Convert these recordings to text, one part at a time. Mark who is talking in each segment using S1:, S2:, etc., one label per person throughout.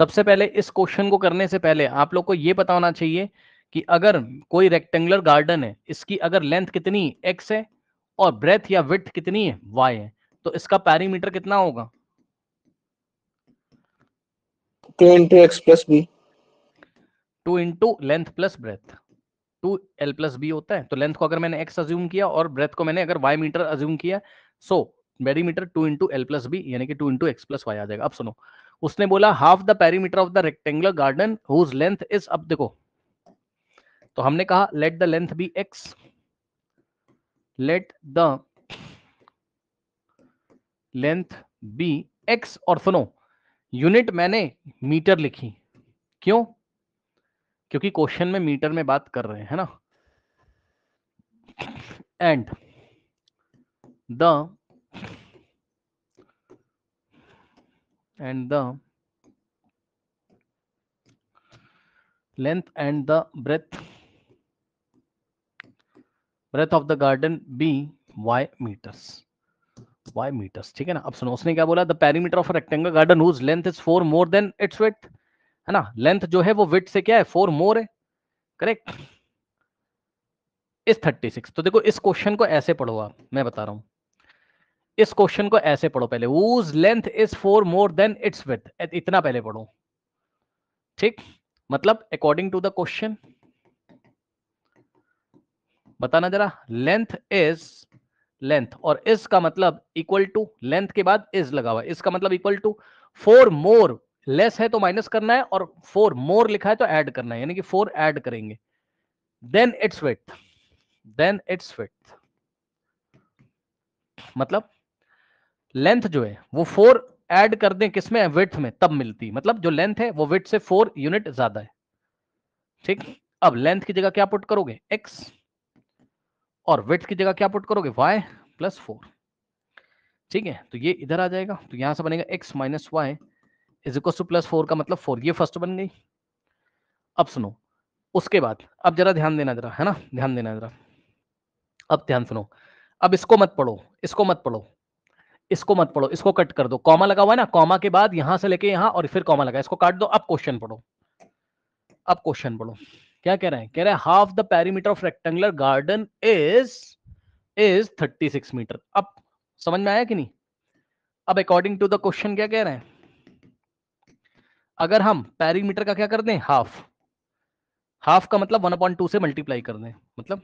S1: सबसे पहले इस क्वेश्चन को करने से पहले आप लोग को ये पता होना चाहिए कि अगर कोई रेक्टेंगुलर गार्डन है इसकी अगर लेंथ कितनी एक्स है और ब्रेथ या विथ कितनी है वाई है तो इसका पैरीमीटर कितना होगा two into X plus B two into length plus breadth two L plus B होता है तो लेंथ को अगर मैंने एक्स अज्यूम किया और ब्रेथ को मैंने अगर वाई मीटर अज्यूम किया so so, perimeter two into L plus B यानी कि two into X plus Y आ जाएगा अब सुनो उसने बोला half the perimeter of the rectangular garden whose length is अब देखो तो हमने कहा let the length be X let the length be X और सुनो यूनिट मैंने मीटर लिखी क्यों क्योंकि क्वेश्चन में मीटर में बात कर रहे हैं ना and the and the length and the breadth breadth of the garden b y meters y meters ठीक है ना अब सुनो उसने क्या बोला the perimeter of rectangle garden whose length is four more than its width है ना लेंथ जो है वो विथ से क्या है फोर मोर है करेक्ट इस थर्टी सिक्स तो देखो इस क्वेश्चन को ऐसे पढ़ो आप मैं बता रहा हूँ इस क्वेश्चन को ऐसे पढ़ो पहले whose length is four more than its width इतना पहले पढ़ो ठीक मतलब अकॉर्डिंग टू द क्वेश्चन बताना जरा लेंथ इज लेंथ और इज का मतलब इक्वल टू लेंथ के बाद इज लगा हुआ इसका मतलब equal to four more less है तो माइनस करना है और फोर मोर लिखा है तो ऐड करना है यानी कि फोर ऐड करेंगे then its width then its width मतलब लेंथ जो है वो फोर एड कर दें किसमें विथ में तब मिलती मतलब जो लेंथ है वो विथ से फोर यूनिट ज्यादा है ठीक अब लेंथ की जगह क्या पुट करोगे एक्स और विथ की जगह क्या पुट करोगे वाई प्लस फोर ठीक है तो ये इधर आ जाएगा तो यहां से बनेगा X minus Y is equal to plus four का मतलब फोर ये फर्स्ट बन गई अब सुनो उसके बाद अब जरा ध्यान देना जरा है ना ध्यान देना जरा अब ध्यान सुनो अब इसको मत पढ़ो इसको मत पढ़ो इसको मत पढ़ो इसको कट कर दो कॉमा लगा हुआ है ना कॉमा के बाद यहां से लेके यहां और फिर कॉमा लगा इसको काट दो अब क्वेश्चन पढ़ो अब क्वेश्चन पढ़ो क्या कह रहे हैं कह रहे हैं half the perimeter of rectangular garden is is thirty six metre अब समझ में आया कि नहीं अब अकॉर्डिंग टू द क्वेश्चन क्या कह रहे हैं अगर हम पैरीमीटर का क्या कर दें हाफ हाफ का मतलब वन अपॉइंट टू से मल्टीप्लाई कर दें मतलब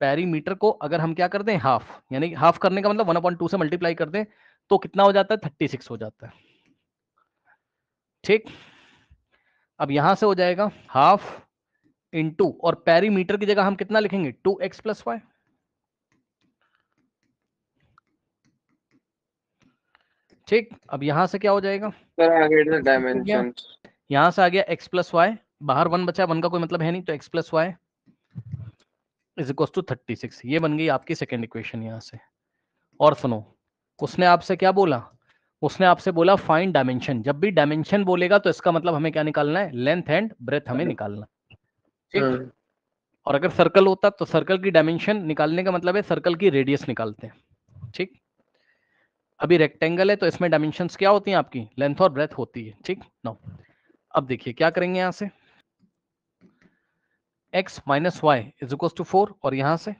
S1: पैरीमीटर को अगर हम क्या कर दें हाफ यानी हाफ करने का मतलब वन अपॉइंट टू से मल्टीप्लाई कर दें तो कितना हो जाता है थर्टी सिक्स हो जाता है ठीक अब यहां से हो जाएगा हाफ इन टू और पैरीमीटर की जगह हम कितना लिखेंगे टू एक्स प्लस वाई ठीक अब यहां से क्या हो जाएगा डायमेंशन यहां से आ गया एक्स प्लस वाई बाहर वन बचा वन का कोई मतलब है नहीं तो X plus Y is equal to thirty six ये बन गई आपकी सेकेंड इक्वेशन यहाँ से और सुनो उसने आपसे क्या बोला उसने आपसे बोला फाइन डायमेंशन जब भी डायमेंशन बोलेगा तो इसका मतलब हमें क्या निकालना है लेंथ एंड ब्रेथ हमें निकालना ठीक हाँ। और अगर सर्कल होता तो सर्कल की डायमेंशन निकालने का मतलब है सर्कल की रेडियस निकालते हैं ठीक अभी रेक्टेंगल है तो इसमें डायमेंशन क्या होती है आपकी लेंथ और ब्रेथ होती है ठीक नो अब देखिए क्या करेंगे यहाँ से X minus Y is equal to four और यहां से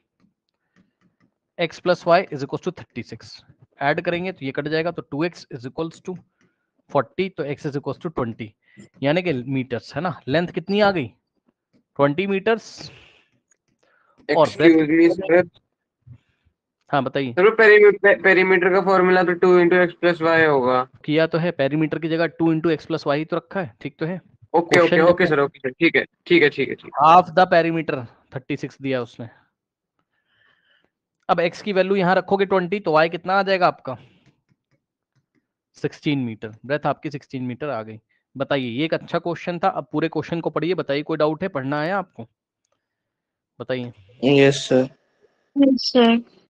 S1: X plus Y is equal to thirty six add करेंगे तो ये कट जाएगा तो two X is equals to forty तो X is equals to twenty यानी कि मीटर्स है ना लेंथ कितनी आ गई ट्वेंटी मीटर्स और हाँ बताइए सर पेरीमीटर का फॉर्मूला तो two into X plus Y होगा किया तो है पेरीमीटर की जगह two into X plus Y तो रखा है ठीक तो है okay okay okay sir okay sir ठीक है ठीक है ठीक है ठीक हाफ द पेरीमीटर 36 दिया उसने अब x की वैल्यू यहां रखोगे 20 तो y कितना आ जाएगा आपका 16 मीटर ब्रेथ आपकी 16 मीटर आ गई बताइए ये एक अच्छा क्वेश्चन था अब पूरे क्वेश्चन को पढ़िए बताइए कोई डाउट है पढ़ना आया आपको बताइए यस सर यस सर